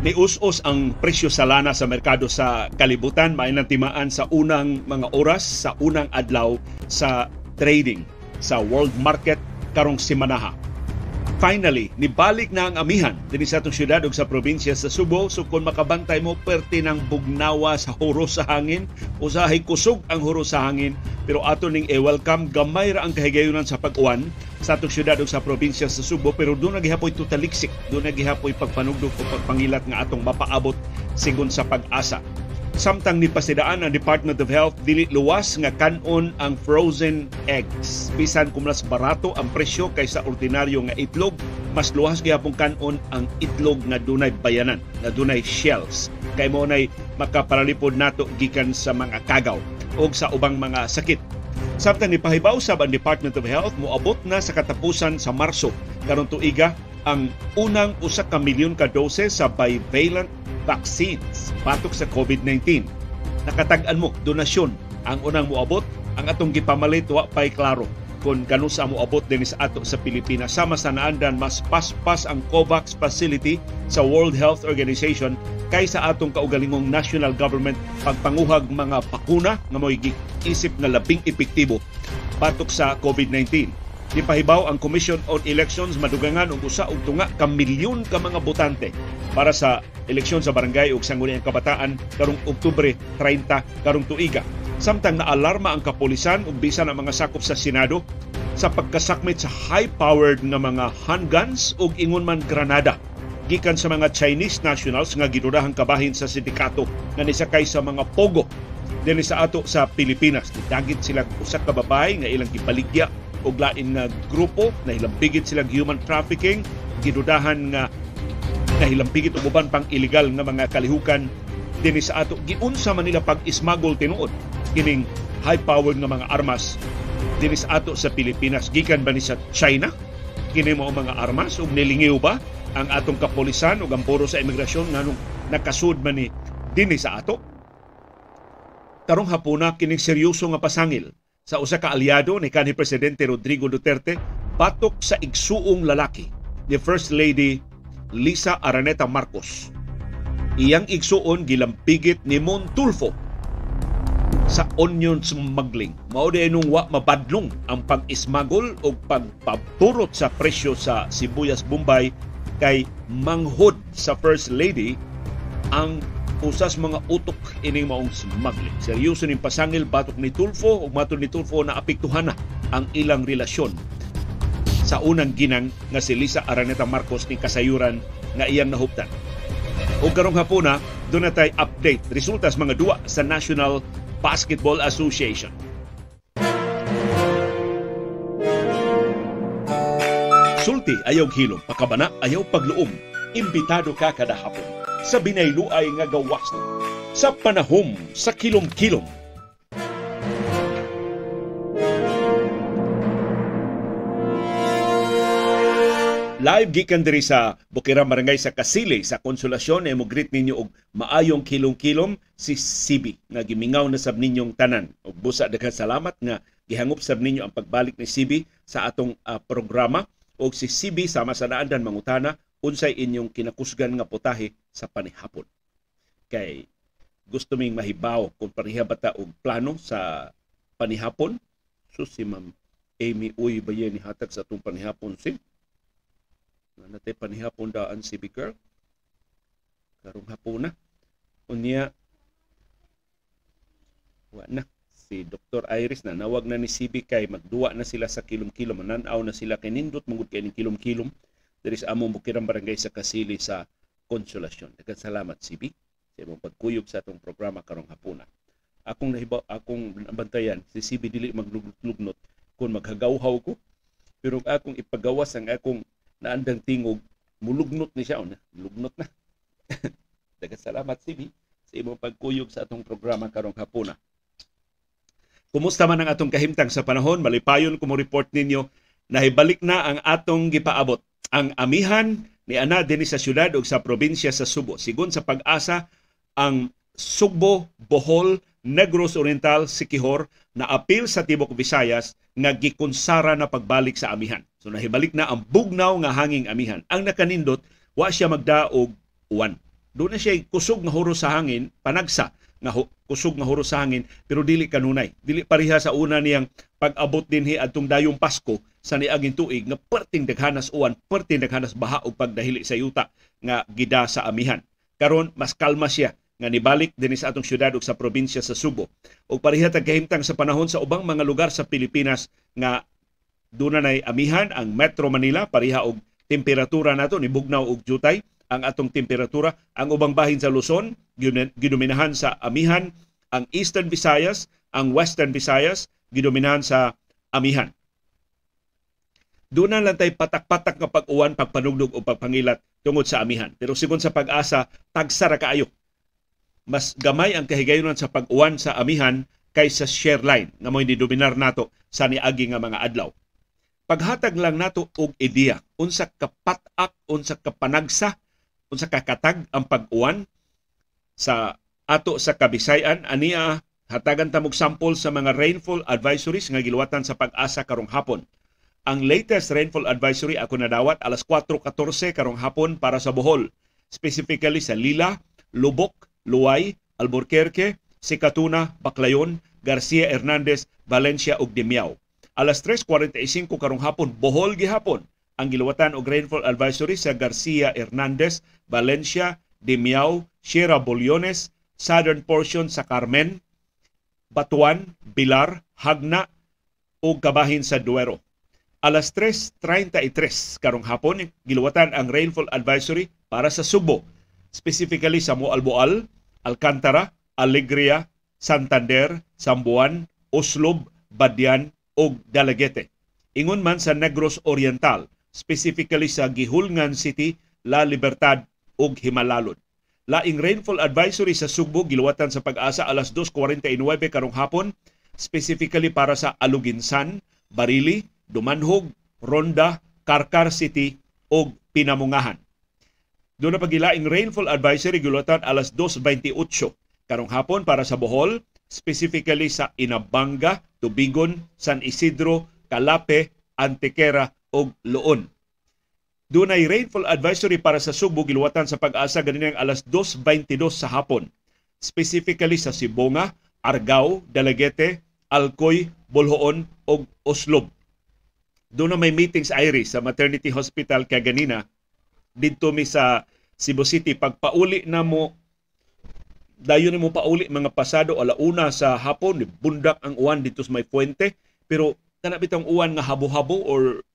Nius-us us ang presyo sa lana sa merkado sa kalibutan may timaan sa unang mga oras sa unang adlaw sa trading sa world market karong simanaha. Finally, nibalik na ang amihan din sa atong syudad o sa probinsya sa Subo. So kung makabantay mo, perti ng bugnawa sa huro sa hangin o sa hikusog ang huro sa hangin. Pero ato ning e-welcome, gamay ra ang kahigayunan sa pag-uwan sa atong syudad o sa probinsya sa Subo. Pero doon na gihapoy tutaliksik, doon na gihapoy pagpanugdog o pagpangilat nga atong mapaabot sigon sa pag-asa. Samtang nipasidaan ang Department of Health dili luwas nga kanon ang frozen eggs. Bisan kung mas barato ang presyo kaysa ordinaryo nga itlog, mas luwas gyapon kanon ang itlog nga dunay bayanan, nga dunay shells. Kay mo nay makaparalipod nato gikan sa mga kagaw o sa ubang mga sakit. Samtang nipahibaw sa ang Department of Health moabot na sa katapusan sa Marso karon tuiga ang unang usa ka milyon ka dose sa bivalent vaccines batok sa COVID-19. Nakatag-an mo donasyon ang unang moabot ang atong gipamalit wa pay klaro kung kanus ang moabot din sa ato sa Pilipinas. Sama sa naandan, mas paspas ang COVAX facility sa World Health Organization kaysa atong kaugalingong national government pagpanguhag mga bakuna nga mo'y isip na labing epektibo patok sa COVID-19. Ipahibaw ang Commission on Elections madugangan og usa og tunga ka milyon ka mga botante para sa eleksyon sa barangay ug sangguniang kabataan karong Oktubre 30 karong tuiga. Samtang naalarma ang kapulisan ug bisan ang mga sakop sa Senado sa pagkasakmit sa high-powered nga mga handguns ug ingon man granada gikan sa mga Chinese nationals nga ginudahang kabahin sa sindikato nga nisakay sa mga pogo dinhi sa ato sa Pilipinas. Dagit sila usa ka babae nga ilang gipaligya og lain nga grupo na hilambigit sila human trafficking gidudahan nga nahilambigit og uban pang ilegal nga mga kalihukan dinhi sa ato giunsa man nila pag-ismagol tinuod kining high powered nga mga armas dinhi sa ato sa Pilipinas gikan ba ni sa China kini mao mga armas ug nilingiw ba ang atong kapolisan ug ang sa imigrasyon nganong nakasud man ni dinhi sa ato tarong hapuna kining seryoso nga pasangil sa usa ka aliado ni kanhi presidente Rodrigo Duterte batok sa igsuong lalaki ni First Lady Lisa Araneta Marcos. Iyang igsuon gilampigit ni Montulfo sa onion smuggling. Mao di nung wa mabadlong ang pag-ismagol o pagpaburot sa presyo sa sibuyas Bombay kay manghod sa First Lady ang usas mga utok ining maong smuggling. Seryoso ning pasangil batok ni Tulfo ug mato ni Tulfo na apektuhan na ang ilang relasyon sa unang ginang nga si Lisa Araneta Marcos ni kasayuran nga iyang nahuptan. O karong hapuna, doon natay update resulta sa mga duwa sa National Basketball Association. Sulti ayaw hilom, pakabana ayaw pagluom. Imbitado ka kada hapon sa binayluay nga gawas sa panahom sa kilom-kilom. Live gikan diri sa Bukira Barangay sa Kasili sa Konsolasyon ay mugrit ninyo og maayong kilom-kilom si Sibi nga gimingaw na sab ninyong tanan ug busa daghan salamat nga gihangop sab ninyo ang pagbalik ni Sibi sa atong uh, programa og si Sibi sama sa naandan mangutana unsay inyong kinakusgan nga putahe sa panihapon. Kay gusto ming mahibaw kung pareha ta og plano sa panihapon. So si Ma'am Amy Uy ba yan hatag sa itong panihapon sim? Natay panihapon daan si Big Girl. Karong hapon na. Unya, wa na si Dr. Iris na nawag na ni CB kay magduwa na sila sa kilom-kilom. Nananaw na sila kay nindot mangod kay ni kilom-kilom diri sa among Bukirang Barangay sa Kasili sa Konsolasyon. Dagan salamat CB sa imong pagkuyog sa atong programa karong hapuna. Akong nahiba, akong bantayan si CB dili maglugnot kun maghagawhaw ko pero akong ipagawas ang akong naandang tingog mulugnot ni siya Una. Oh, lugnot na. dagan salamat CB sa imong pagkuyog sa atong programa karong hapuna. Kumusta man ang atong kahimtang sa panahon? Malipayon ko mo report ninyo na hibalik na ang atong gipaabot ang amihan ni ana dinhi sa syudad ug sa probinsya sa Subo. Sigon sa pag-asa, ang Sugbo, Bohol, Negros Oriental, Sikihor na apil sa Tibok Visayas nga gikunsara na pagbalik sa amihan. So nahibalik na ang bugnaw nga hanging amihan. Ang nakanindot wa siya magdaog uwan. Doon na siya kusog nga huro sa hangin, panagsa nga kusog nga hurusangin pero dili kanunay dili pareha sa una niyang pag-abot dinhi adtong dayong Pasko sa niaging tuig nga perting daghanas uwan perting daghanas baha og pagdahili sa yuta nga gida sa amihan karon mas kalma siya nga nibalik dinhi sa atong syudad ug sa probinsya sa Subo ug pareha ta kahimtang sa panahon sa ubang mga lugar sa Pilipinas nga dunay amihan ang Metro Manila pareha og temperatura nato ni bugnaw og jutay ang atong temperatura. Ang ubang bahin sa Luzon, gidominahan sa Amihan. Ang Eastern Visayas, ang Western Visayas, gidominahan sa Amihan. Doon lang tayo patak-patak nga pag-uwan, pagpanugdog o pagpangilat tungod sa Amihan. Pero sigon sa pag-asa, tagsara kaayo. Mas gamay ang kahigayonan sa pag-uwan sa Amihan kaysa share line nga mo hindi dominar nato sa niagi nga mga adlaw. Paghatag lang nato og ideya unsa kapatak, unsa kapanagsa unsa kakatag ang pag-uwan sa ato sa Kabisayan ania hatagan ta mog sample sa mga rainfall advisories nga giluwatan sa pag-asa karong hapon. Ang latest rainfall advisory ako nadawat alas 4:14 karong hapon para sa Bohol, specifically sa Lila, Lubok, Luway, Alburquerque, Sikatuna, Baclayon, Garcia Hernandez, Valencia ug Dimiao. Alas 3:45 karong hapon Bohol gihapon ang giluwatan og rainfall advisory sa Garcia Hernandez, Valencia, Dimiao, Sierra Boliones, southern portion sa Carmen, Batuan, Bilar, Hagna o Gabahin sa Duero. Alas 3.33 karong hapon, giluwatan ang rainfall advisory para sa Subo, specifically sa Moalboal, Alcantara, Alegria, Santander, Sambuan, Oslob, Badian o Dalagete. Ingon man sa Negros Oriental, specifically sa Gihulngan City, La Libertad ug Himalalod. Laing rainfall advisory sa Sugbo giluwatan sa pag-asa alas 2:49 karong hapon specifically para sa Aluginsan, Barili, Dumanhog, Ronda, Karkar City ug Pinamungahan. Doon na pagilaing rainfall advisory giluwatan alas 2:28 karong hapon para sa Bohol, specifically sa Inabanga, Tubigon, San Isidro, Calape, Antequera og Luon. Dunay rainfall advisory para sa Subo giluwatan sa pag-asa ganinang alas 2:22 sa hapon. Specifically sa Sibonga, Argao, Dalagete, Alcoy, Bolhoon ug Oslob. Doon na may meeting sa Iris sa maternity hospital kay ganina didto mi sa Cebu City pagpauli na mo dayon mo pauli mga pasado ala una sa hapon bundak ang uwan dito sa may puente pero kana bitang uwan nga habo-habo or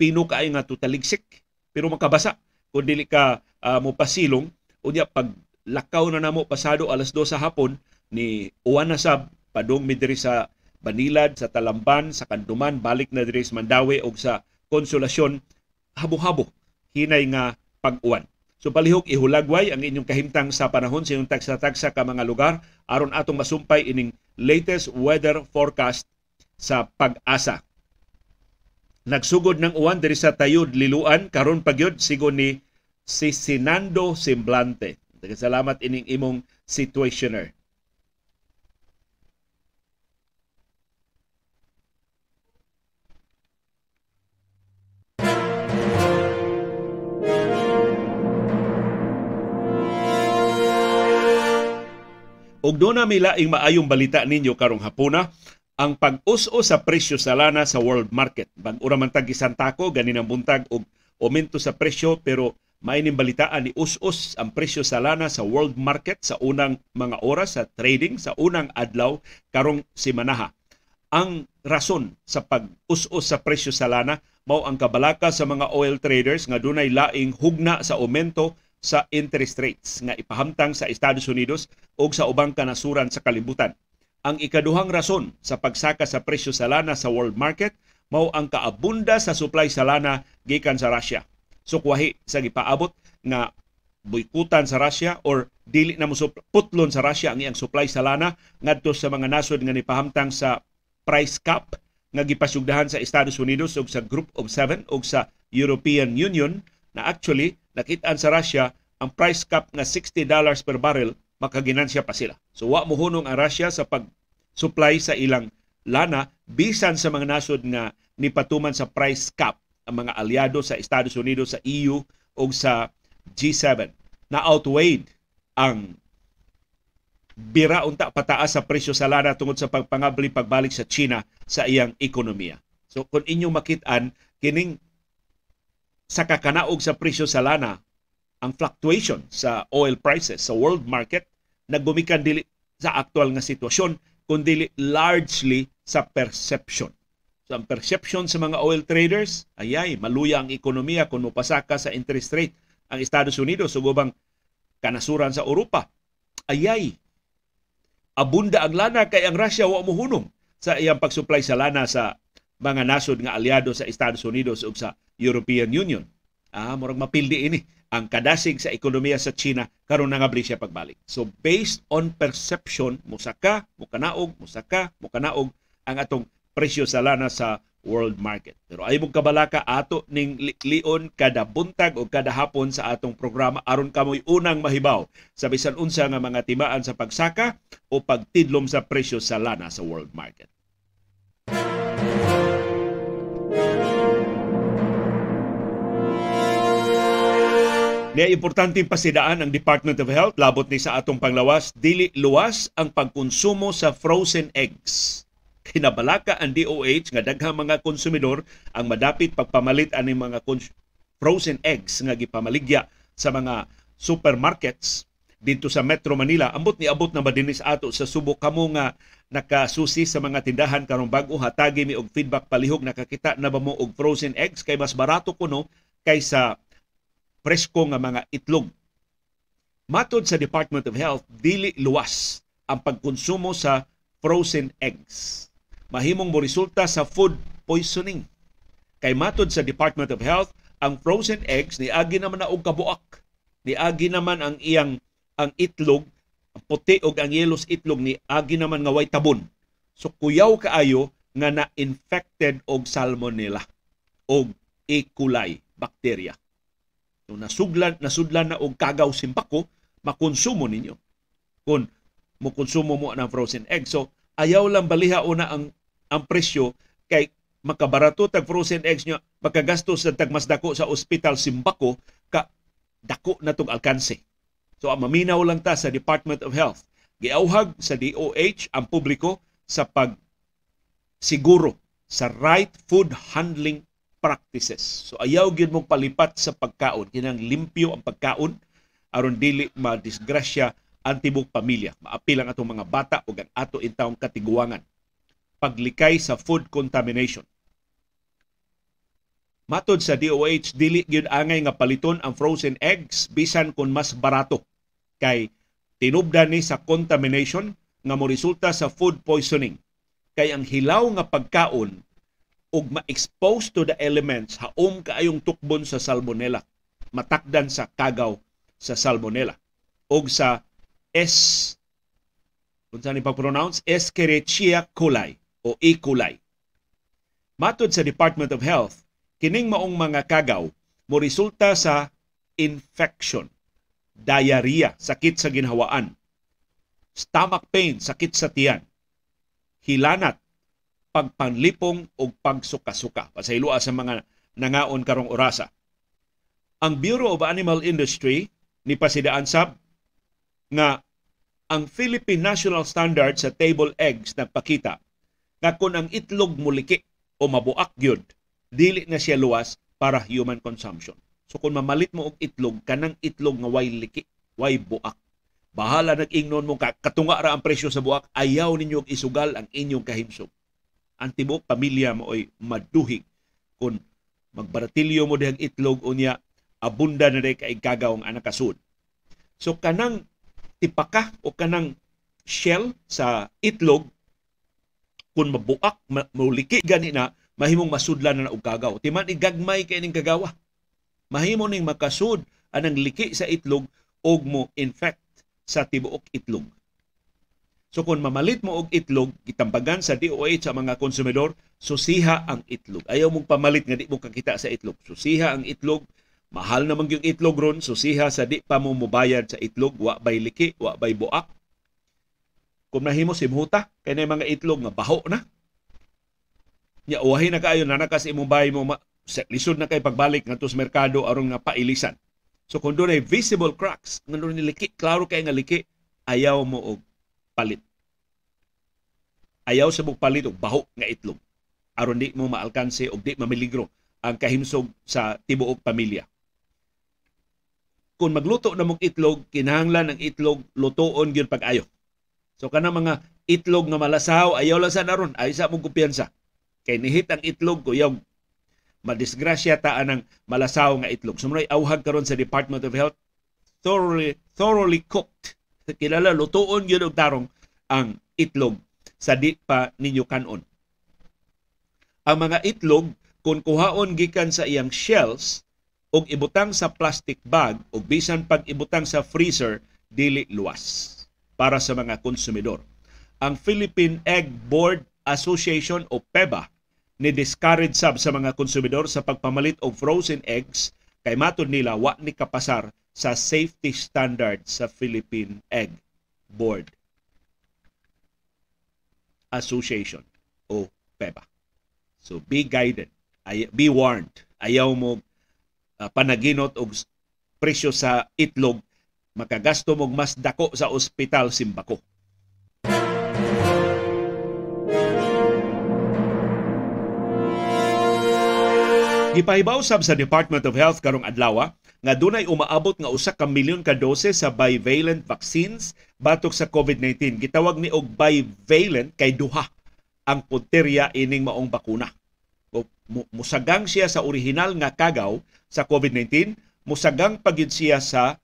pino kaay nga tutaligsik pero makabasa kun dili ka uh, mo pasilong unya pag lakaw na namo pasado alas 2 sa hapon ni uwan na sab padong midiri sa Banilad, sa Talamban, sa Kanduman, balik na diri sa Mandawi og sa Konsolasyon, habo-habo, hinay nga pag-uwan. So palihog ihulagway ang inyong kahimtang sa panahon sa inyong tagsa-tagsa ka mga lugar aron atong masumpay ining latest weather forecast sa pag-asa. Nagsugod ng uwan diri sa Tayod Liluan karon pagyod sigon ni si Sinando Semblante. Salamat ining imong situationer. Og doon na may laing maayong balita ninyo karong hapuna ang pag-uso sa presyo sa lana sa world market. Bag-ura man tag isantako, ganin ang buntag og aumento sa presyo pero may nimbalitaan ni us-us ang presyo sa lana sa world market sa unang mga oras sa trading sa unang adlaw karong simanaha. Ang rason sa pag-us-us sa presyo sa lana mao ang kabalaka sa mga oil traders nga dunay laing hugna sa aumento sa interest rates nga ipahamtang sa Estados Unidos o sa ubang kanasuran sa kalibutan ang ikaduhang rason sa pagsaka sa presyo sa lana sa world market mao ang kaabunda sa supply sa lana gikan sa Russia. Sukwahi sa gipaabot na boykutan sa Russia or dili na mo putlon sa Russia ang iyang supply sa lana ngadto sa mga nasod nga nipahamtang sa price cap nga gipasugdahan sa Estados Unidos ug sa Group of 7 ug sa European Union na actually nakitaan sa Russia ang price cap nga 60 dollars per barrel makaginansya pa sila. So wa mo hunong ang Russia sa pag-supply sa ilang lana bisan sa mga nasod nga nipatuman sa price cap ang mga aliado sa Estados Unidos, sa EU o sa G7 na outweighed ang bira unta pataas sa presyo sa lana tungod sa pagpangabli pagbalik sa China sa iyang ekonomiya. So kung inyo makitaan kining sa kakanaog sa presyo sa lana ang fluctuation sa oil prices sa world market nagbumikan dili sa aktual nga sitwasyon kundi largely sa perception. So ang perception sa mga oil traders, ayay, maluya ang ekonomiya kung mupasaka sa interest rate ang Estados Unidos o gubang kanasuran sa Europa. Ayay, abunda ang lana kay ang Russia wa mohunong sa iyang pagsupply sa lana sa mga nasod nga aliado sa Estados Unidos ug sa European Union. Ah, murag mapildi ini ang kadasig sa ekonomiya sa China karon nga siya pagbalik. So based on perception musaka, mukanaog, musaka, mukanaog ang atong presyo sa lana sa world market. Pero ay mong kabalaka ato ning lion kada buntag o kada hapon sa atong programa aron kamoy unang mahibaw sa bisan unsa nga mga timaan sa pagsaka o pagtidlom sa presyo sa lana sa world market. Niya importante pasidaan ang Department of Health labot ni sa atong panglawas dili luwas ang pagkonsumo sa frozen eggs. Kinabalaka ang DOH nga daghang mga konsumidor ang madapit pagpamalit ani mga cons- frozen eggs nga gipamaligya sa mga supermarkets dito sa Metro Manila ambot ni abot na madinis ato sa subo kamo nga nakasusi sa mga tindahan karong bag-o hatagi mi og feedback palihog nakakita na ba mo og frozen eggs kay mas barato kuno kaysa presko nga mga itlog. Matod sa Department of Health, dili luwas ang pagkonsumo sa frozen eggs. Mahimong mo resulta sa food poisoning. Kay matod sa Department of Health, ang frozen eggs niagi naman na og kabuak. agi naman ang iyang ang itlog, ang puti og ang yelos itlog agi naman nga way tabon. So kuyaw kaayo nga na-infected og salmonella og E. coli bacteria no nasuglan nasudlan na og kagaw simpako makonsumo ninyo kun mo konsumo mo ng frozen egg so ayaw lang baliha una ang ang presyo kay makabarato tag frozen eggs nyo makagastos sa tag mas dako sa ospital simpako ka dako na tog alkanse so ang maminaw lang ta sa Department of Health giauhag sa DOH ang publiko sa pag siguro sa right food handling practices. So ayaw gyud mo palipat sa pagkaon, kinang limpyo ang pagkaon aron dili ma-disgrasya ang tibok pamilya. Maapil ang atong mga bata ug ang ato intawong katiguangan. Paglikay sa food contamination. Matod sa DOH, dili gyud angay nga paliton ang frozen eggs bisan kon mas barato kay tinubdan ni sa contamination nga moresulta sa food poisoning. Kay ang hilaw nga pagkaon ug ma-expose to the elements haom kaayong tukbon sa salmonella matakdan sa kagaw sa salmonella ug sa S unsa ni pag-pronounce Escherichia coli o E coli matud sa Department of Health kining maong mga kagaw mo resulta sa infection diarrhea sakit sa ginhawaan stomach pain sakit sa tiyan hilanat pagpanlipong o pagsukasuka. Pasahilua sa mga nangaon karong orasa. Ang Bureau of Animal Industry ni Pasidaan Sab nga ang Philippine National Standard sa table eggs nagpakita nga kung ang itlog muliki o mabuak gyud dili na siya luwas para human consumption. So kung mamalit mo og itlog kanang itlog nga way liki, way buak. Bahala nag-ingnon mo ka katunga ra ang presyo sa buak, ayaw ninyo isugal ang inyong kahimsog ang tibok pamilya mo ay maduhig kung magbaratilyo mo dihang itlog unya abunda na rin kay kagaw ang anak kasud. So kanang tipaka o kanang shell sa itlog kung mabuak, mauliki gani na, mahimong masudlan na og gagaw. Timan igagmay kay ning kagawa. Mahimo ning makasud anang liki sa itlog og mo infect sa tibuok itlog. So kung mamalit mo og itlog, gitambagan sa DOH sa mga konsumidor, susiha ang itlog. Ayaw mong pamalit nga di mo kakita sa itlog. Susiha ang itlog. Mahal naman yung itlog ron, susiha sa di pa mo mubayad sa itlog, wa bay liki, wa bay buak. Kung nahimo simhuta, kay na mga itlog nga baho na. Ya, uwahi na kaayo na nakas imong bahay mo ma, lisod na kay pagbalik ngadto sa merkado aron nga pailisan. So kung doon ay visible cracks, nga doon liki, klaro kay nga liki, ayaw mo og palit. Ayaw sa mong palit og baho nga itlog aron di mo maalkanse og di mamiligro ang kahimsog sa tibuok pamilya. Kung magluto na mong itlog, kinahanglan ang itlog lutoon gyud pag-ayo. So kana mga itlog nga malasaw, ayaw lang sa naron, ay sa mong kumpiyansa. Kay nihit ang itlog ko yung madisgrasya ta anang malasaw nga itlog. Sumunay so, awhag karon sa Department of Health thoroughly thoroughly cooked kilala lutuon gyud og tarong ang itlog sa di pa ninyo kanon. Ang mga itlog kung kuhaon gikan sa iyang shells og ibutang sa plastic bag o bisan pag ibutang sa freezer dili luwas para sa mga konsumidor. Ang Philippine Egg Board Association o PEBA ni discourage sab sa mga konsumidor sa pagpamalit og frozen eggs Kay matod nila, wa ni kapasar sa safety standard sa Philippine Egg Board Association o PEBA. So be guided, be warned. Ayaw mo uh, panaginot og presyo sa itlog, makagasto mo mas dako sa ospital simbako. Gipahibaw sab sa Department of Health karong adlaw ah, nga dunay umaabot nga usa ka milyon ka dose sa bivalent vaccines batok sa COVID-19. Gitawag ni og bivalent kay duha ang punterya ining maong bakuna. Musagang siya sa orihinal nga kagaw sa COVID-19, musagang pagyud siya sa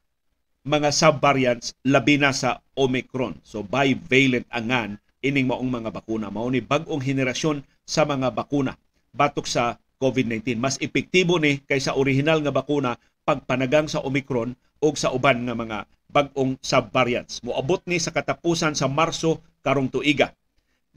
mga subvariants labi na sa Omicron. So bivalent angan ining maong mga bakuna mao ni bag-ong henerasyon sa mga bakuna batok sa COVID-19. Mas epektibo ni kaysa original nga bakuna pagpanagang sa Omicron o sa uban nga mga bagong subvariants. Moabot ni sa katapusan sa Marso karong tuiga.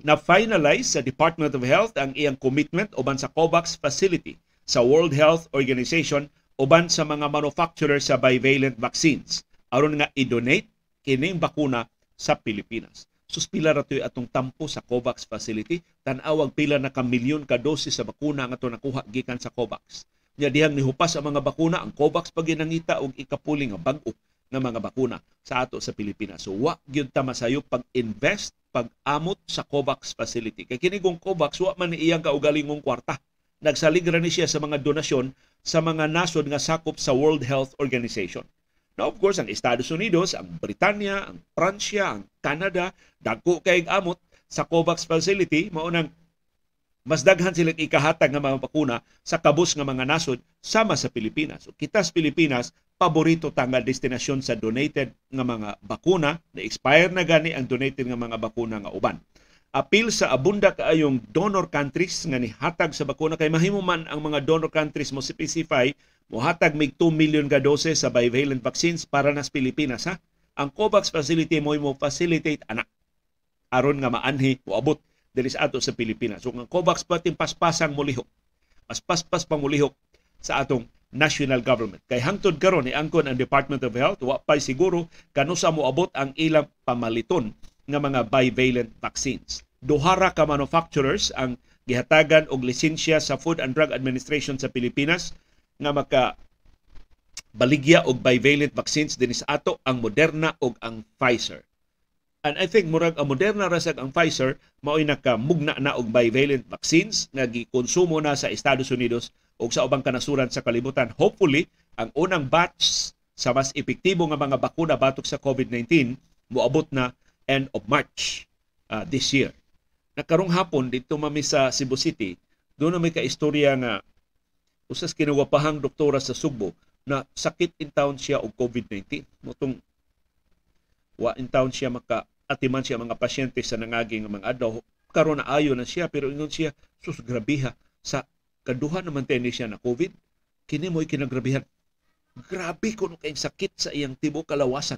Na-finalize sa Department of Health ang iyang commitment uban sa COVAX facility sa World Health Organization uban sa mga manufacturer sa bivalent vaccines aron nga i-donate kining bakuna sa Pilipinas suspila na to'y atong tampo sa COVAX facility. Tanawag pila na ka milyon ka dosis sa bakuna nga ato nakuha gikan sa COVAX. Nya dihang nihupas ang mga bakuna, ang COVAX paginangita og ikapuli nga bag-o nga mga bakuna sa ato sa Pilipinas. So wa gyud ta masayo pag-invest pag-amot sa COVAX facility. Kay kini COVAX wa man iyang kaugalingong kwarta. Nagsalig ra ni siya sa mga donasyon sa mga nasod nga sakop sa World Health Organization. Now, of course, ang Estados Unidos, ang Britanya, ang Pransya, ang Canada, dagko kay amot sa COVAX facility, maunang mas daghan sila ikahatag nga mga bakuna sa kabus nga mga nasod sama sa Pilipinas. So, kitas Pilipinas, paborito ta destinasyon sa donated nga mga bakuna, na expire na gani ang donated nga mga bakuna nga uban apil sa abunda kaayong donor countries nga nihatag sa bakuna kay mahimo man ang mga donor countries mo specify mohatag mig 2 million ka dose sa bivalent vaccines para nas Pilipinas ha ang COVAX facility mo mo facilitate ana aron nga maanhi moabot diri sa ato sa Pilipinas so ang COVAX pating paspasang mulihok mas paspas pa mulihok sa atong national government kay hangtod karon ni angkon ang Department of Health wa pa siguro kanusa mo abot ang ilang pamaliton nga mga bivalent vaccines. Duhara ka manufacturers ang gihatagan og lisensya sa Food and Drug Administration sa Pilipinas nga maka baligya og bivalent vaccines dinhi sa ato ang Moderna og ang Pfizer. And I think murag ang Moderna rasag ang Pfizer mao'y nakamugna na og bivalent vaccines nga gikonsumo na sa Estados Unidos ug sa ubang kanasuran sa kalibutan. Hopefully, ang unang batch sa mas epektibo nga mga bakuna batok sa COVID-19 moabot na end of March uh, this year. Nakarong hapon dito mami sa Cebu City, doon na may kaistorya nga usas kinawapahang doktora sa Subo na sakit in town siya og COVID-19. Motong wa in town siya maka atiman siya mga pasyente sa nangaging mga adlaw karon na ayo na siya pero ingon siya sus grabiha sa kaduha naman tennis siya na COVID kini mo'y kinagrabihan grabe kuno kay sakit sa iyang tibo kalawasan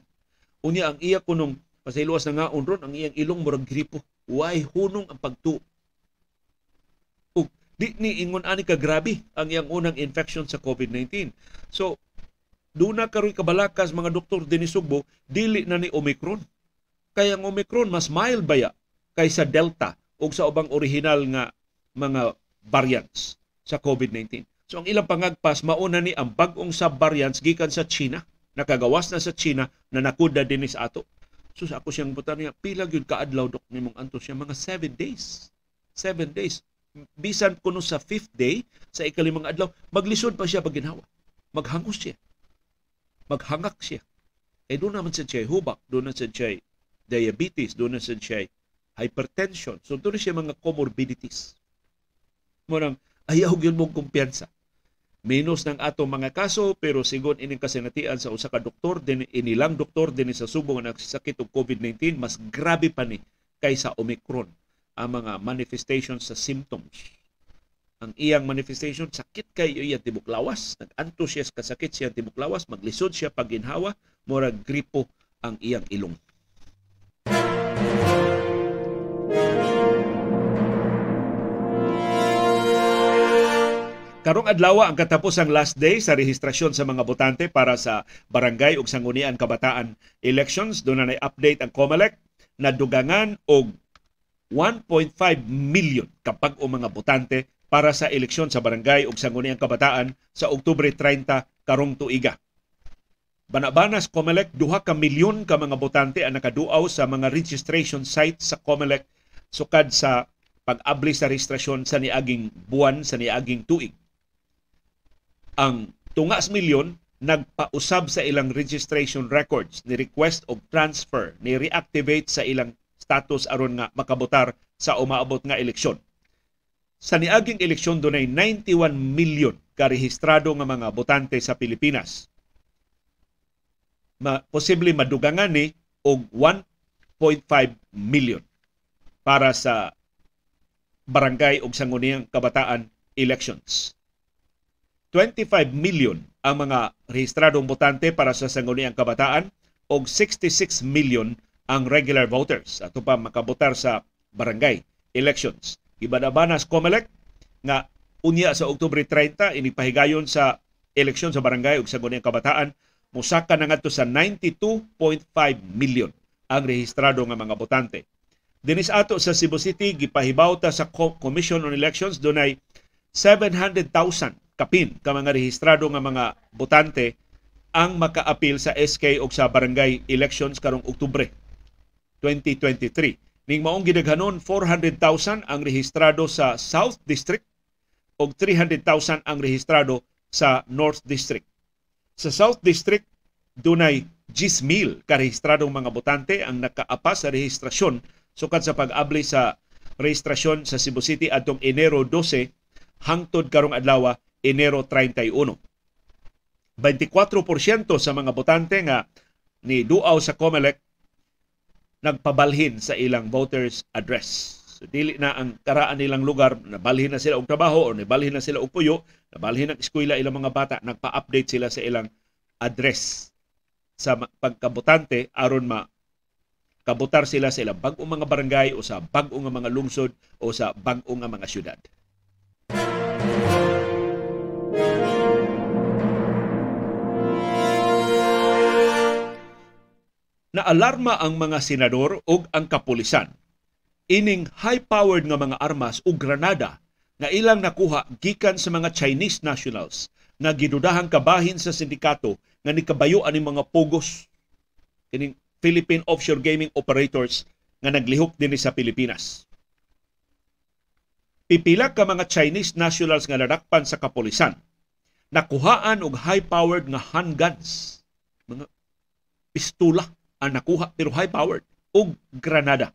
unya ang iya kunong Pasiluwas na nga unron ang iyang ilong murag gripo. Why hunong ang pagtu Ug di ni ingon ani ka grabe ang iyang unang infection sa COVID-19. So do na karoy kabalakas mga doktor din Sugbo, dili na ni Omicron. kay ang Omicron mas mild baya kaysa Delta o sa ubang original nga mga variants sa COVID-19. So ang ilang pangagpas, mauna ni ang bagong sub-variants gikan sa China, nakagawas na sa China na nakuda din sa ato. So sa ako siyang butan niya, pila gyud kaadlaw dok nimong antos siya mga 7 days. 7 days. Bisan kuno sa 5th day, sa ikalimang adlaw, maglisod pa siya paginawa. Maghangus siya. Maghangak siya. Eh doon naman sa siya hubak, doon na sa siya diabetes, doon na sa siya hypertension. So doon siya mga comorbidities. Murang ayaw yun mong kumpiyansa Minus ng ato mga kaso pero sigon ining kasinatian sa usa ka doktor din inilang doktor din sa Subo nga nagsakit og COVID-19 mas grabe pa ni kaysa Omicron ang mga manifestation sa symptoms. Ang iyang manifestation sakit kay iya tibok lawas, nag-anto sa kasakit siya tibok lawas, maglisod siya pag ginhawa, mura gripo ang iyang ilong. Karong adlaw ang katapos ang last day sa rehistrasyon sa mga botante para sa barangay ug sanggunian kabataan elections. Doon na update ang COMELEC na dugangan og 1.5 million kapag o mga botante para sa eleksyon sa barangay ug sanggunian kabataan sa Oktubre 30 karong tuiga. Banabanas COMELEC duha ka milyon ka mga botante ang nakaduaw sa mga registration site sa COMELEC sukad sa pag-abli sa registrasyon sa niaging buwan sa niaging tuig ang tungas milyon nagpausab sa ilang registration records ni request of transfer ni reactivate sa ilang status aron nga makabotar sa umaabot nga eleksyon. Sa niaging eleksyon dunay 91 milyon karehistrado nga mga botante sa Pilipinas. Ma posible madugangan ni og 1.5 million para sa barangay ug sanguniyang kabataan elections. 25 million ang mga rehistradong botante para sa sangguniang kabataan o 66 million ang regular voters ato pa makabotar sa barangay elections. Ibadabana sa COMELEC nga unya sa Oktubre 30 inipahigayon sa eleksyon sa barangay ug sangguniang kabataan mosaka na ngadto sa 92.5 million ang rehistrado nga mga botante. Dinis ato sa Cebu City gipahibaw ta sa Commission on Elections dunay 700,000 kapin ka mga rehistrado nga mga botante ang makaapil sa SK o sa barangay elections karong Oktubre 2023. Ning maong gidaghanon 400,000 ang rehistrado sa South District o 300,000 ang rehistrado sa North District. Sa South District dunay 10,000 karehistradong mga botante ang nakaapa sa rehistrasyon sukat sa pag-abli sa rehistrasyon sa Cebu City atong Enero 12 hangtod karong adlaw Enero 31. 24% sa mga botante nga ni Duaw sa COMELEC nagpabalhin sa ilang voters address. So, dili na ang karaan nilang lugar, nabalhin na sila og trabaho o nabalhin na sila og puyo, nabalhin ang eskwela ilang mga bata, nagpa-update sila sa ilang address sa pagkabotante aron ma kabutar sila sa ilang bag-ong mga barangay o sa bag-ong mga lungsod o sa bag-ong mga syudad. na alarma ang mga senador ug ang kapulisan. Ining high-powered nga mga armas ug granada nga ilang nakuha gikan sa mga Chinese nationals nga gidudahang kabahin sa sindikato nga nikabayo ani mga pugos kining Philippine Offshore Gaming Operators nga naglihok dinhi sa Pilipinas. Pipila ka mga Chinese nationals nga nadakpan sa kapulisan nakuhaan og high-powered nga handguns, mga pistula ang nakuha pero high powered ug granada.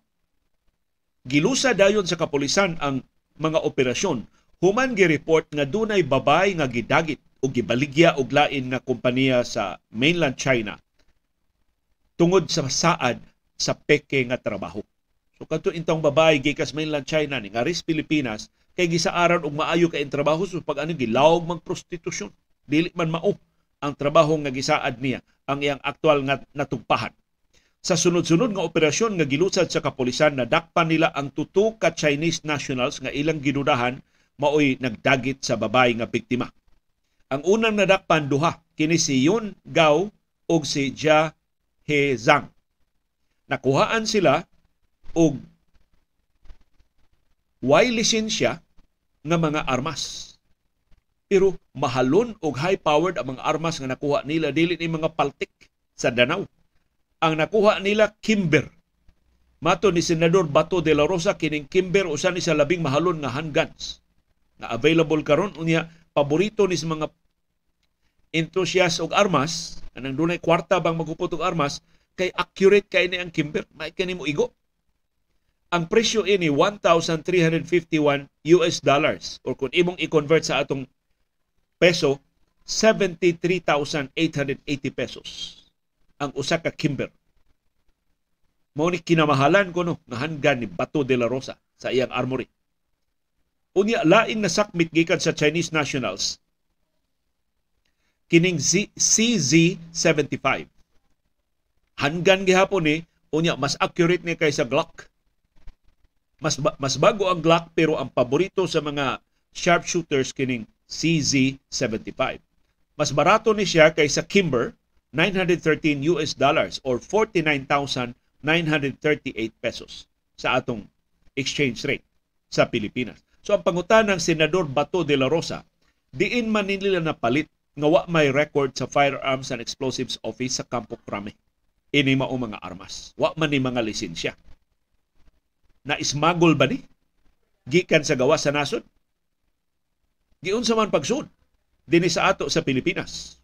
Gilusa dayon sa kapulisan ang mga operasyon human gi-report nga dunay babay nga gidagit o gibaligya og lain nga kompanya sa mainland China tungod sa saad sa peke nga trabaho. So kadto intong babay gikas mainland China ni ngaris Pilipinas kay gisaaran og maayo kay trabaho so pag ano gilawog magprostitusyon. Dili man mao ang trabaho nga gisaad niya ang iyang aktual nga natugpahan sa sunod-sunod nga operasyon nga gilusad sa kapulisan na dakpan nila ang tuto ka Chinese nationals nga ilang ginudahan maoy nagdagit sa babay nga biktima. Ang unang nadakpan duha kini si Yun Gao ug si Jia He Zhang. Nakuhaan sila og way lisensya nga mga armas. Pero mahalon og high-powered ang mga armas nga nakuha nila dili ni mga paltik sa Danau. Ang nakuha nila Kimber. Mato ni Senador Bato de la Rosa kining Kimber usa ni sa labing mahalon nga handguns na available karon unya paborito ni sa mga enthusiast og armas anang dunay kwarta bang magupot og armas kay accurate kay ni ang Kimber may kanimo igo ang presyo ini 1,351 US dollars or kung imong i-convert sa atong peso 73,880 pesos ang usa ka Kimber. Mao ni kinamahalan ko no nga hanggan ni Bato de la Rosa sa iyang armory. Unya laing nasakmit gikan sa Chinese nationals kining Z- CZ-75. Hanggan gihapon ni eh, unya mas accurate ni kaysa Glock. Mas ba- mas bago ang Glock pero ang paborito sa mga sharpshooters kining CZ-75. Mas barato ni siya kaysa Kimber 913 US dollars or 49,938 pesos sa atong exchange rate sa Pilipinas. So ang pangutan ng Senador Bato de la Rosa, diin man nila napalit nga wa may record sa Firearms and Explosives Office sa Kampo Krame. Ini mao mga armas. Wa man ni mga lisensya. Na ismagol ba ni? Gikan sa gawa sa nasod? Giunsa sa man pagsud dinhi sa ato sa Pilipinas.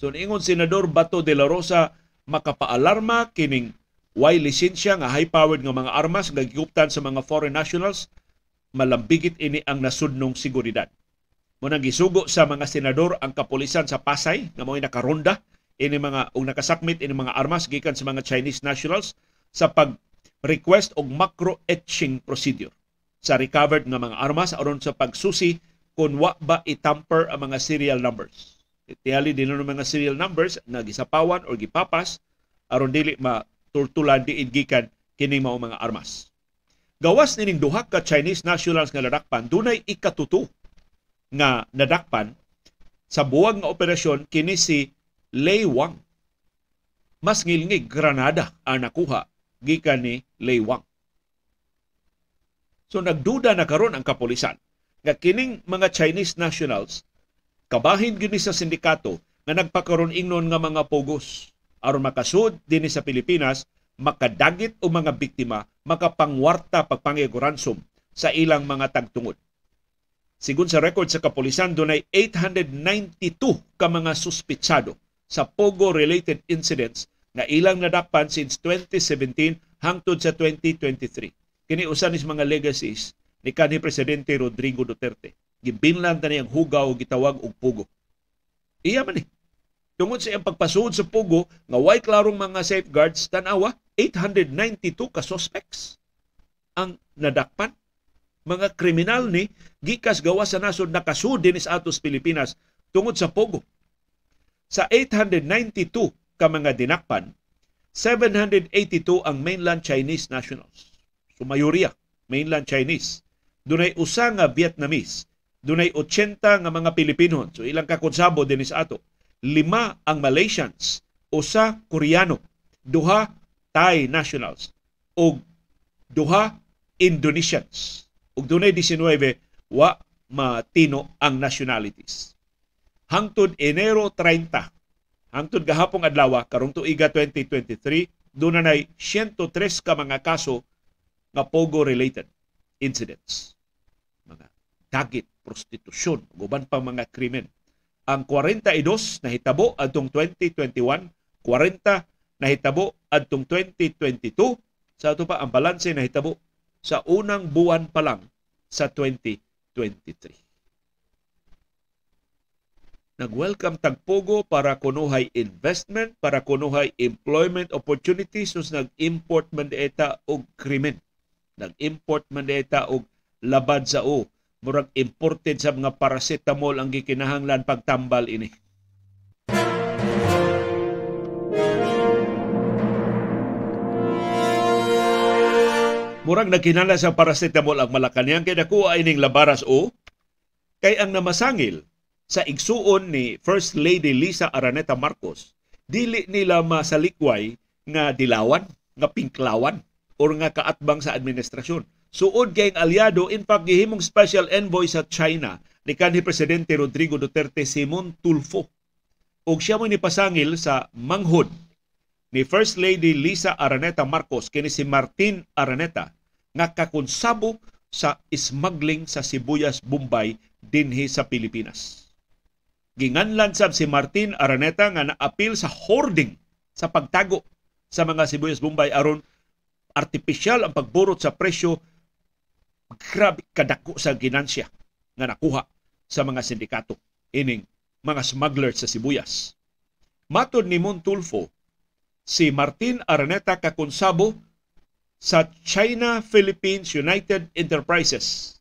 So ningon senador Bato de la Rosa makapaalarma kining way lisensya nga high-powered nga mga armas nga giguptan sa mga foreign nationals malambigit ini ang nasudnong seguridad. Munang gisugo sa mga senador ang kapulisan sa Pasay nga mo'y nakaronda ini mga og nakasakmit ini mga armas gikan sa mga Chinese nationals sa pag request og macro etching procedure sa recovered nga mga armas aron sa pagsusi kung wa ba itamper ang mga serial numbers. Tiyali din ng mga serial numbers na gisapawan o gipapas aron dili ma turtulan diin gikan kini mao mga armas. Gawas nining duha ka Chinese nationals nga nadakpan dunay ikatutu nga nadakpan sa buwag nga operasyon kini si Lei Wang. Mas ngilngig Granada ang nakuha gikan ni Lei Wang. So nagduda na karon ang kapulisan nga kining mga Chinese nationals Kabahin gini sa sindikato nga nagpakaroon ingnon nga mga pogos aron makasud dinhi sa Pilipinas makadagit o mga biktima makapangwarta pagpangiguransom sa ilang mga tagtungod. Sigun sa record sa kapulisan, dunay 892 ka mga suspitsado sa Pogo-related incidents na ilang nadakpan since 2017 hangtod sa 2023. Kini usan is mga legacies ni kanhi Presidente Rodrigo Duterte gibinlan tani ang hugaw gitawag og pugo. Iya man ni. Eh. Tungod sa iyang pagpasud sa pugo nga way klarong mga safeguards tanawa 892 ka suspects ang nadakpan. Mga kriminal ni gikas gawa sa nasod nakasud dinis atos Pilipinas tungod sa pugo. Sa 892 ka mga dinakpan, 782 ang mainland Chinese nationals. So mayoriya mainland Chinese. Dunay usa nga Vietnamese dunay 80 nga mga Pilipino. So ilang kakonsabo din sa ato. Lima ang Malaysians, usa Koreano, duha Thai nationals, o duha Indonesians. Ug dunay 19 wa matino ang nationalities. Hangtod Enero 30, hangtod gahapong adlaw karong tuiga 2023, doon na 103 ka mga kaso nga pogo related incidents. Mga dagit prostitusyon, guban pa mga krimen. Ang 42 na hitabo adtong 2021, 40 na hitabo adtong 2022, sa ato pa ang balanse hitabo sa unang buwan pa lang sa 2023. Nag-welcome tagpogo para kunuhay investment, para kunuhay employment opportunities sus nag-import man eta og krimen. Nag-import man eta og labad sa o murag imported sa mga paracetamol ang gikinahanglan pagtambal ini. Murag nagkinala sa paracetamol ang Malacanang kay nakuha ining labaras o oh. kay ang namasangil sa igsuon ni First Lady Lisa Araneta Marcos dili nila masalikway nga dilawan nga pinklawan or nga kaatbang sa administrasyon suod kay alyado in fact gihimong special envoy sa China ni kanhi presidente Rodrigo Duterte Simon Tulfo ug siya mo ni pasangil sa manghud ni First Lady Lisa Araneta Marcos kini si Martin Araneta nga kakonsabo sa smuggling sa sibuyas Bombay dinhi sa Pilipinas. Ginganlan sab si Martin Araneta nga naapil sa hoarding sa pagtago sa mga sibuyas Bombay aron artificial ang pagburot sa presyo grabe kadako sa ginansya nga nakuha sa mga sindikato ining mga smugglers sa sibuyas. Matod ni Montulfo, si Martin Araneta Kakonsabo sa China Philippines United Enterprises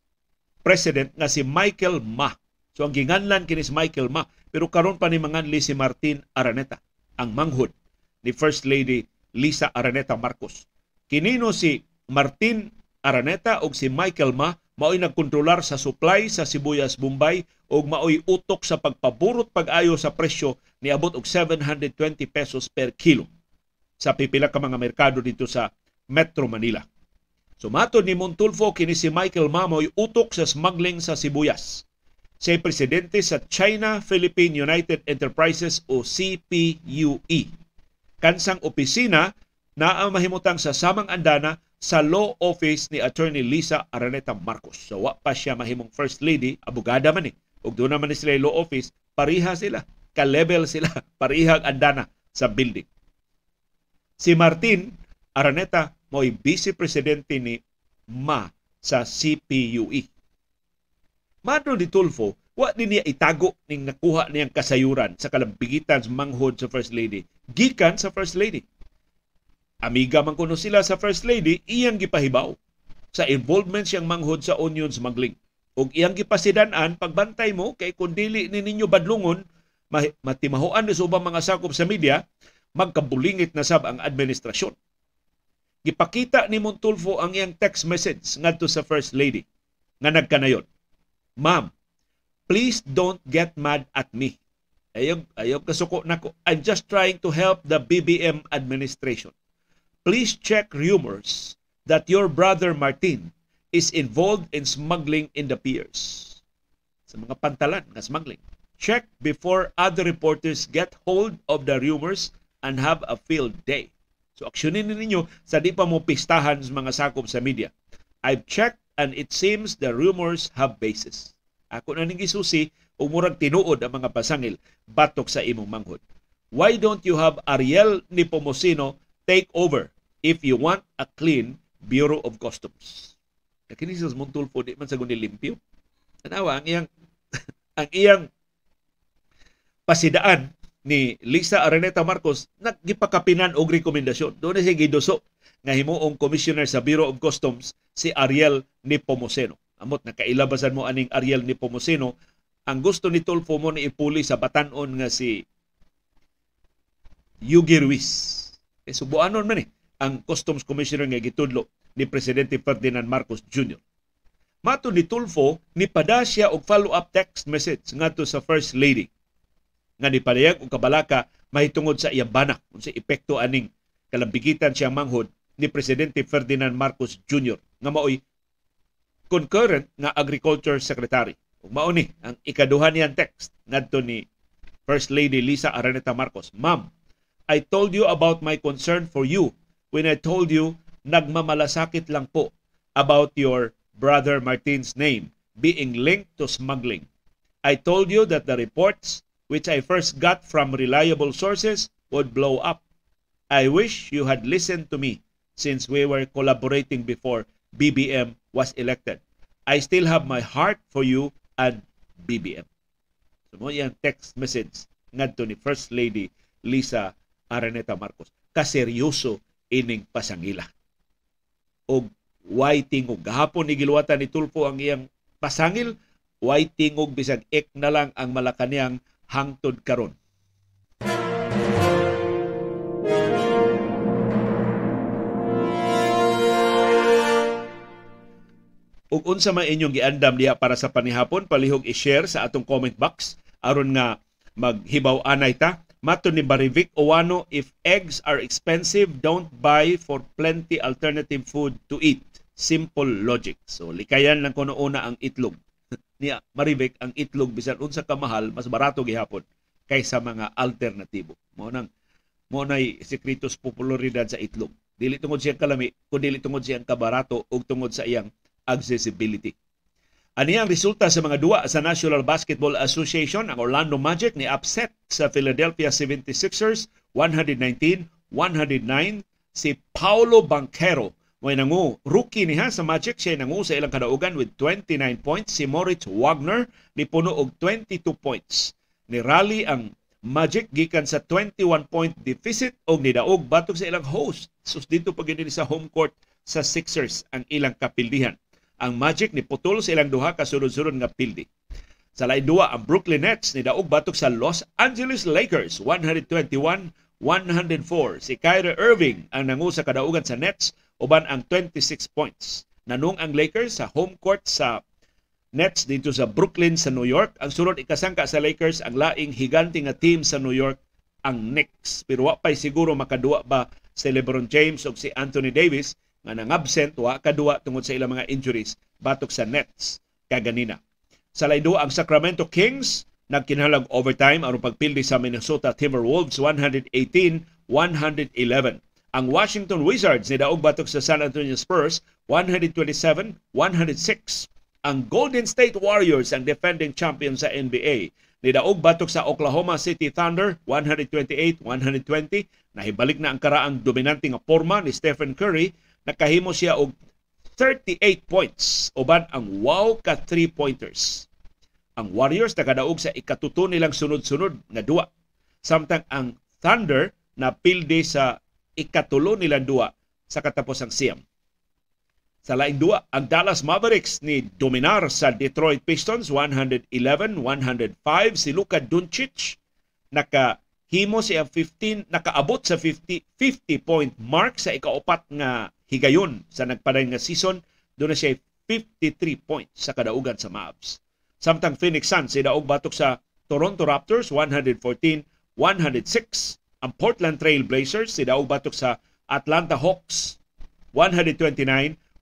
president nga si Michael Ma. So ang ginganlan kini si Michael Ma pero karon pa ni manganli si Martin Araneta ang manghud ni First Lady Lisa Araneta Marcos. Kinino si Martin Araneta o si Michael Ma mao'y nagkontrolar sa supply sa sibuyas Bombay ug mao'y utok sa pagpaburot pag-ayo sa presyo niabot og 720 pesos per kilo sa pipila ka mga merkado dito sa Metro Manila. Sumato ni Montulfo kini si Michael Ma mao'y utok sa smuggling sa sibuyas. Si presidente sa China Philippine United Enterprises o CPUE. Kansang opisina na ang mahimutang sa samang andana sa law office ni Attorney Lisa Araneta Marcos. So wa pa siya mahimong first lady, abogada man ni. Eh. Ug doon naman ni sila law office, pariha sila, ka-level sila, parihag andana sa building. Si Martin Araneta mo'y vice presidente ni Ma sa CPUE. Madro ni Tulfo, wa din niya itago ning nakuha niyang kasayuran sa kalambigitan sa manghod sa First Lady. Gikan sa First Lady Amiga man kuno sila sa First Lady, iyang gipahibaw sa involvement siyang manghod sa Onions Magling. Ug iyang gipasidanan pagbantay mo kay kun dili ni ninyo badlungon matimahuan ni subang mga sakop sa media magkabulingit na sab ang administrasyon. Gipakita ni Montulfo ang iyang text message ngadto sa First Lady nga nagkanayon. Ma'am, please don't get mad at me. Ayaw, ayaw kasuko nako. I'm just trying to help the BBM administration please check rumors that your brother Martin is involved in smuggling in the piers. Sa mga pantalan nga smuggling. Check before other reporters get hold of the rumors and have a field day. So aksyonin ninyo sa di pa mo pistahan sa mga sakop sa media. I've checked and it seems the rumors have basis. Ako na ning isusi, umurag tinuod ang mga pasangil batok sa imong manghod. Why don't you have Ariel Nepomuceno take over if you want a clean Bureau of Customs. Kini sa Montulfo, di man sa limpyo. Tanawa, ang iyang, ang iyang pasidaan ni Lisa Araneta Marcos, nagipakapinan og rekomendasyon. Doon na siya giduso nga himuong commissioner sa Bureau of Customs si Ariel Nepomuceno. Amot, nakailabasan mo aning Ariel Nepomuceno. Ang gusto ni Tulfo mo ni ipuli sa batanon nga si Yugi Ruiz eh, subuanon man eh, ang Customs Commissioner nga gitudlo ni Presidente Ferdinand Marcos Jr. Mato ni Tulfo, ni pada siya og follow-up text message ngadto sa First Lady nga ni palayag og kabalaka mahitungod sa iyang banak sa epekto aning kalambigitan siya manghod ni Presidente Ferdinand Marcos Jr. nga maoy concurrent nga Agriculture Secretary. Ug mao ni ang ikaduhan niyang text ngadto ni First Lady Lisa Araneta Marcos, "Ma'am, I told you about my concern for you when I told you nagmamalasakit lang po about your brother Martin's name being linked to smuggling. I told you that the reports which I first got from reliable sources would blow up. I wish you had listened to me since we were collaborating before BBM was elected. I still have my heart for you and BBM. So mo yung text message ngadto ni First Lady Lisa Araneta Marcos. Kaseryoso ining pasangila. Og why tingog. Gahapon ni giluwatan ni Tulfo ang iyang pasangil, why tingog bisag ek na lang ang Malacanang hangtod karon. Ug unsa man inyong giandam diha para sa panihapon, palihog i-share sa atong comment box aron nga maghibaw anay ta Mato ni Barivic Owano, if eggs are expensive, don't buy for plenty alternative food to eat. Simple logic. So, likayan lang kuno una ang itlog. Niya, Marivic, ang itlog, bisan unsa kamahal, mas barato gihapon kaysa mga alternatibo. Mo nang mo nay sekretos popularidad sa itlog. Dili tungod siyang kalami, kundi dili tungod siyang kabarato ug tungod sa iyang accessibility. Ani ang resulta sa mga dua sa National Basketball Association, ang Orlando Magic ni upset sa Philadelphia 76ers 119-109 si Paolo Banquero Way nangu, rookie niya sa Magic siya nangu sa ilang kadaugan with 29 points. Si Moritz Wagner ni puno og 22 points. Ni rally ang Magic gikan sa 21 point deficit og nidaog batok sa ilang host. Sus dito pag sa home court sa Sixers ang ilang kapildihan. Ang Magic ni putol sa ilang duha kasunod-sunod nga pildi. Sa lain duwa, ang Brooklyn Nets ni daog batok sa Los Angeles Lakers 121-104. Si Kyrie Irving ang nangu sa kadaugan sa Nets uban ang 26 points. Nanung ang Lakers sa home court sa Nets dito sa Brooklyn sa New York. Ang sunod ikasangka sa Lakers ang laing higante nga team sa New York ang Knicks. Pero wa pa'y siguro makaduwa ba si LeBron James o si Anthony Davis nga nangabsent wa kaduwa tungod sa ilang mga injuries batok sa Nets kaganina. Sa laydo ang Sacramento Kings nagkinhalag overtime aron pagpildi sa Minnesota Timberwolves 118-111. Ang Washington Wizards ni daog batok sa San Antonio Spurs 127-106. Ang Golden State Warriors ang defending champion sa NBA Nidaog batok sa Oklahoma City Thunder 128-120. Nahibalik na ang karaang dominante nga forma ni Stephen Curry nakahimo siya og 38 points uban ang wow ka 3 pointers ang Warriors nakadaog sa ikatuto nilang sunod-sunod nga duwa samtang ang Thunder na pilde sa ikatulo nilang duwa sa katapusang siyam sa laing duwa, ang Dallas Mavericks ni dominar sa Detroit Pistons 111-105 si Luka Doncic nakahimo siya 15 nakaabot sa 50 50 point mark sa ikaapat nga Higayon sa nagpaday nga season, doon na siya 53 points sa kadaugan sa Mavs. Samtang Phoenix Suns si daog batok sa Toronto Raptors 114-106. Ang Portland Trail Blazers si daog batok sa Atlanta Hawks 129-125.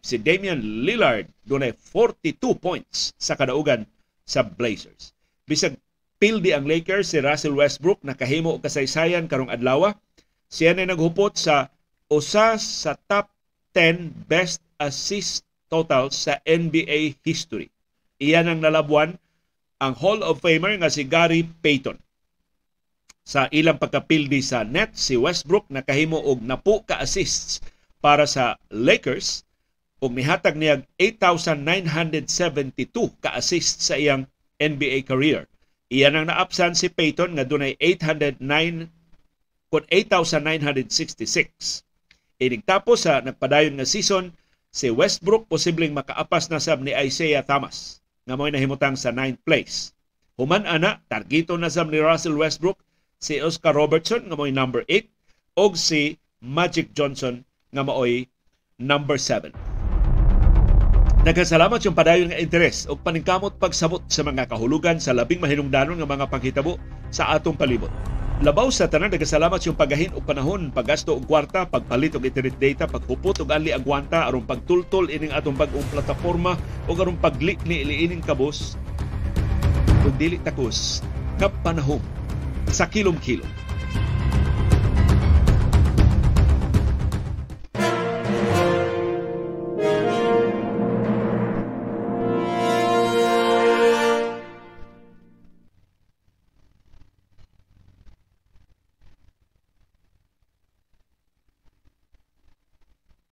Si Damian Lillard dunay 42 points sa kadaugan sa Blazers. Bisag pildi ang Lakers si Russell Westbrook nakahimo og kasaysayan karong adlaw. Siya na naghupot sa usa sa top 10 best assist total sa NBA history. Iyan ang nalabuan ang Hall of Famer nga si Gary Payton. Sa ilang pagkapildi sa net, si Westbrook nakahimo og napu ka assists para sa Lakers ug mihatag niya 8,972 ka assists sa iyang NBA career. Iyan ang naapsan si Payton nga dunay 809 kon 8,966. Inigtapos sa nagpadayon nga season, si Westbrook posibleng makaapas na sab ni Isaiah Thomas nga mo'y nahimutang sa 9th place. Human ana, targito na sab ni Russell Westbrook, si Oscar Robertson nga mo'y number 8 og si Magic Johnson nga maoy number 7. Nagkasalamat yung padayon nga interes o paningkamot pagsabot sa mga kahulugan sa labing mahinungdanon nga mga panghitabo sa atong palibot. Labaw sa tanan nagkasalamat yung pagahin og panahon, paggasto og kwarta, pagpalit og internet data, paghupot og anli agwanta aron pagtultol ining atong bag-ong plataporma o aron paglik ni iliining kabos. Kung dili takos, kapanahon sa kilom-kilom.